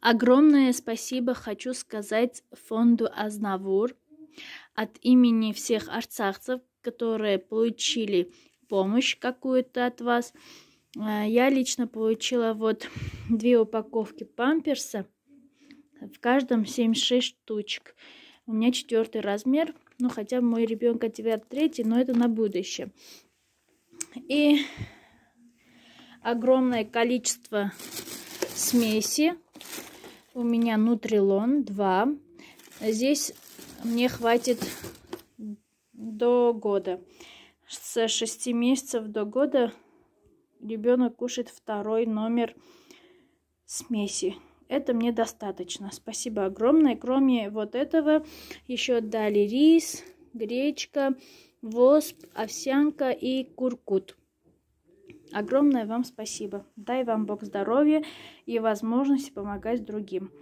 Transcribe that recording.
Огромное спасибо хочу сказать фонду Азнавур от имени всех арцахцев, которые получили помощь какую-то от вас. А, я лично получила вот две упаковки памперса, в каждом 7-6 штучек. У меня четвертый размер, ну хотя мой ребенка 9 третий, но это на будущее. И огромное количество смеси у меня нутрилон 2. Здесь мне хватит до года. С 6 месяцев до года ребенок кушает второй номер смеси. Это мне достаточно. Спасибо огромное. Кроме вот этого, еще дали рис, гречка, восп, овсянка и куркут. Огромное вам спасибо. Дай вам Бог здоровья и возможности помогать другим.